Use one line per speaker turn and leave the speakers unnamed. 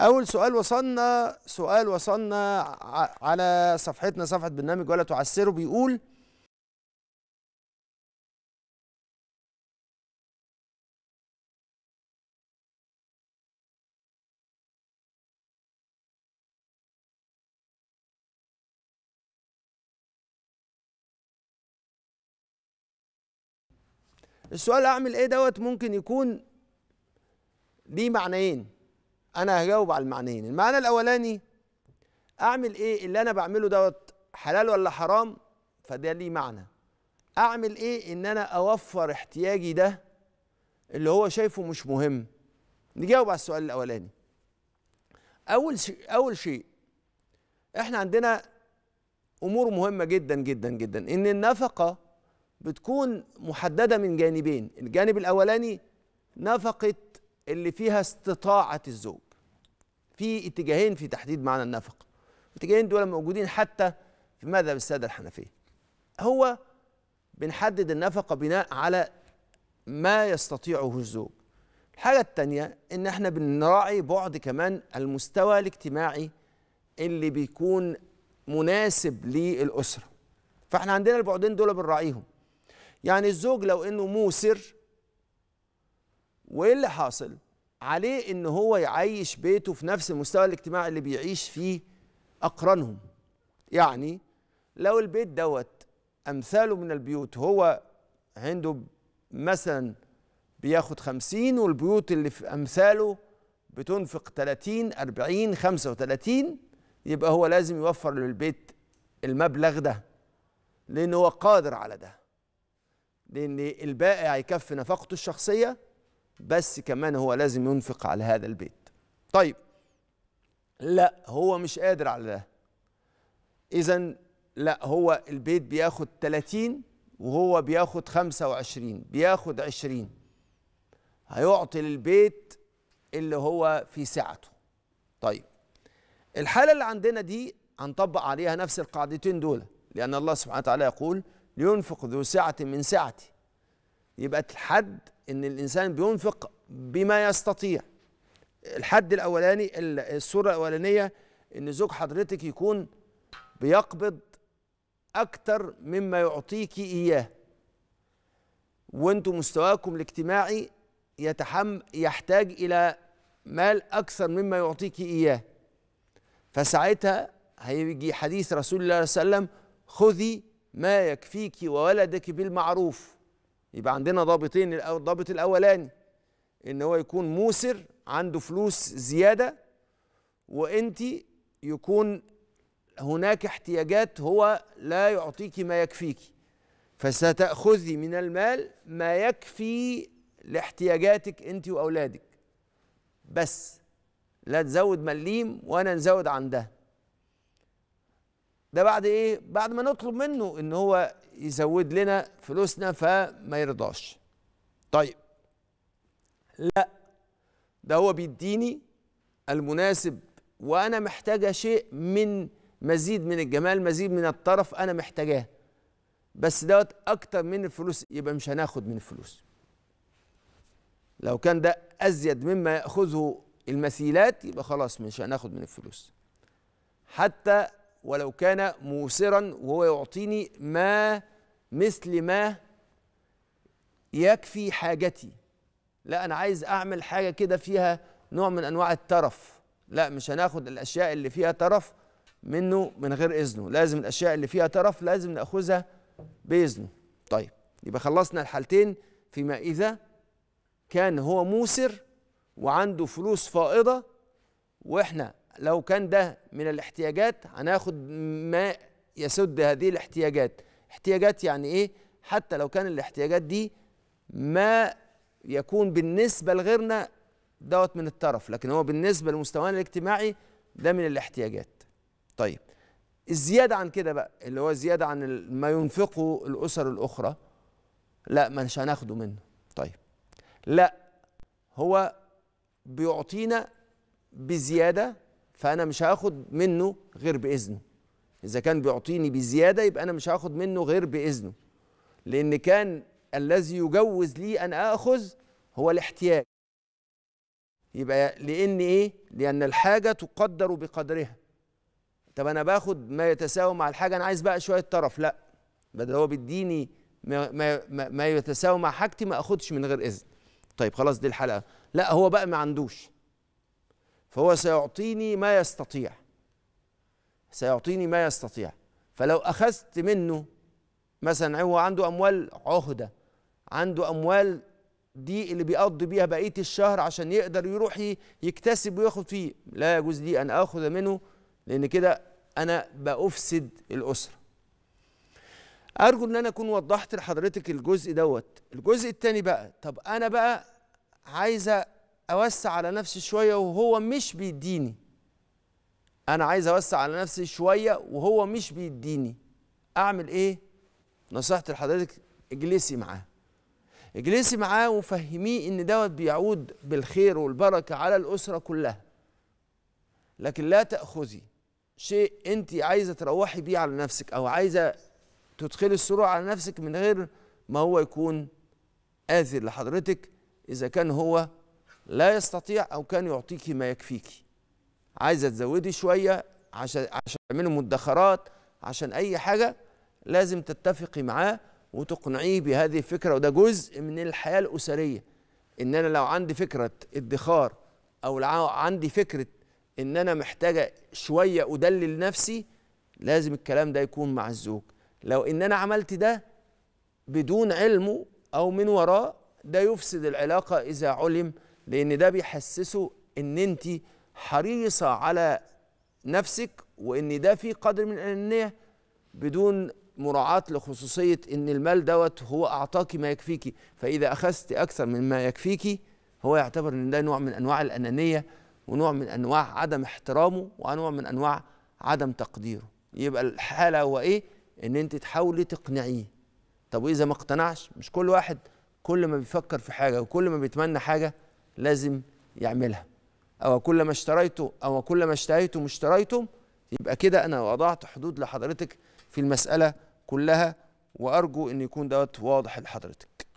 اول سؤال وصلنا سؤال وصلنا على صفحتنا صفحه برنامج ولا تعسره بيقول السؤال اعمل ايه دوت ممكن يكون ليه معنيين انا هجاوب على المعنيين المعنى الاولاني اعمل ايه اللي انا بعمله دوت حلال ولا حرام فده ليه معنى اعمل ايه ان انا اوفر احتياجي ده اللي هو شايفه مش مهم نجاوب على السؤال الاولاني اول شيء اول شيء احنا عندنا امور مهمه جدا جدا جدا ان النفقه بتكون محدده من جانبين الجانب الاولاني نفقه اللي فيها استطاعه الزوج في اتجاهين في تحديد معنى النفقه الاتجاهين دول موجودين حتى في مذهب الساده الحنفيه هو بنحدد النفقه بناء على ما يستطيعه الزوج الحاجه الثانيه ان احنا بنراعي بعد كمان المستوى الاجتماعي اللي بيكون مناسب للاسره فاحنا عندنا البعدين دول بنراعيهم يعني الزوج لو انه موسر وايه اللي حاصل عليه ان هو يعيش بيته في نفس المستوى الاجتماعي اللي بيعيش فيه اقرانهم يعني لو البيت دوت امثاله من البيوت هو عنده مثلا بياخد خمسين والبيوت اللي في امثاله بتنفق تلاتين اربعين خمسة وتلاتين يبقى هو لازم يوفر للبيت المبلغ ده لان هو قادر على ده لان الباقي هيكفي نفقته الشخصيه بس كمان هو لازم ينفق على هذا البيت طيب لا هو مش قادر على ده اذا لا هو البيت بياخد 30 وهو بياخد 25 بياخد 20 هيعطي للبيت اللي هو في سعته طيب الحالة اللي عندنا دي هنطبق عليها نفس القاعدتين دول لأن الله سبحانه وتعالى يقول لينفق ذو سعة من سعته يبقى الحد ان الانسان بينفق بما يستطيع الحد الاولاني الصوره الاولانيه ان زوج حضرتك يكون بيقبض اكتر مما يعطيك اياه وانتم مستواكم الاجتماعي يتحم يحتاج الى مال اكثر مما يعطيك اياه فساعتها هيجي حديث رسول الله صلى الله عليه وسلم خذي ما يكفيك وولدك بالمعروف يبقى عندنا ضابطين الضابط الاولاني ان هو يكون موسر عنده فلوس زياده وانت يكون هناك احتياجات هو لا يعطيك ما يكفيك فستاخذي من المال ما يكفي لاحتياجاتك انت واولادك بس لا تزود مليم وانا نزود عن ده ده بعد ايه بعد ما نطلب منه ان هو يزود لنا فلوسنا فما يرضاش طيب لا ده هو بيديني المناسب وانا محتاجه شيء من مزيد من الجمال مزيد من الطرف انا محتاجاه بس دوت اكتر من الفلوس يبقى مش هناخد من الفلوس لو كان ده ازيد مما ياخذه المثيلات يبقى خلاص مش هناخد من الفلوس حتى ولو كان موسرا وهو يعطيني ما مثل ما يكفي حاجتي لا انا عايز اعمل حاجه كده فيها نوع من انواع الترف لا مش هناخد الاشياء اللي فيها ترف منه من غير اذنه لازم الاشياء اللي فيها ترف لازم ناخذها باذنه طيب يبقى خلصنا الحالتين فيما اذا كان هو موسر وعنده فلوس فائضه واحنا لو كان ده من الاحتياجات هناخد ما يسد هذه الاحتياجات احتياجات يعني ايه حتى لو كان الاحتياجات دي ما يكون بالنسبة لغيرنا دوت من الطرف لكن هو بالنسبة لمستوانا الاجتماعي ده من الاحتياجات طيب الزيادة عن كده بقى اللي هو زيادة عن ما ينفقه الأسر الأخرى لا مش هناخده منه طيب لا هو بيعطينا بزيادة فأنا مش هاخد منه غير بإذنه إذا كان بيعطيني بزيادة يبقى أنا مش هاخد منه غير بإذنه لأن كان الذي يجوز لي أن آخذ هو الاحتياج يبقى لأن إيه؟ لأن الحاجة تقدر بقدرها طب أنا باخد ما يتساوى مع الحاجة أنا عايز بقى شوية طرف لأ بدل هو بيديني ما, ما, ما يتساوى مع حاجتي ما أخدش من غير إذن طيب خلاص دي الحلقة لأ هو بقى ما عندوش فهو سيعطيني ما يستطيع سيعطيني ما يستطيع فلو أخذت منه مثلا هو عنده أموال عهدة عنده أموال دي اللي بيقضي بيها بقية الشهر عشان يقدر يروح يكتسب وياخد فيه لا يجوز لي أن آخذ منه لأن كده أنا بأفسد الأسرة أرجو إن أنا أكون وضحت لحضرتك الجزء دوت الجزء الثاني بقى طب أنا بقى عايزة اوسع على نفسي شويه وهو مش بيديني انا عايز اوسع على نفسي شويه وهو مش بيديني اعمل ايه نصيحتي لحضرتك اجلسي معاه اجلسي معاه وفهميه ان دوت بيعود بالخير والبركه على الاسره كلها لكن لا تاخذي شيء انت عايزه تروحي بيه على نفسك او عايزه تدخلي السرور على نفسك من غير ما هو يكون اذي لحضرتك إذا كان هو لا يستطيع أو كان يعطيك ما يكفيك عايزة تزودي شوية عشان عشان تعملي مدخرات عشان أي حاجة لازم تتفقي معاه وتقنعيه بهذه الفكرة وده جزء من الحياة الأسرية إن أنا لو عندي فكرة ادخار أو عندي فكرة إن أنا محتاجة شوية أدلل نفسي لازم الكلام ده يكون مع الزوج لو إن أنا عملت ده بدون علمه أو من وراه ده يفسد العلاقة إذا علم لان ده بيحسسه ان انت حريصه على نفسك وان ده في قدر من الانانيه بدون مراعاة لخصوصية إن المال دوت هو اعطاكي ما يكفيكي فإذا أخذت أكثر مما يكفيكي هو يعتبر إن ده نوع من أنواع الأنانية ونوع من أنواع عدم احترامه ونوع من أنواع عدم تقديره يبقى الحالة هو إيه؟ إن أنت تحاولي تقنعيه طب وإذا ما اقتنعش مش كل واحد كل ما بيفكر في حاجة وكل ما بيتمنى حاجة لازم يعملها أو كل ما اشتريته أو كل ما اشتهيتم اشتريتم يبقى كده أنا وضعت حدود لحضرتك في المسألة كلها وأرجو أن يكون دوت واضح لحضرتك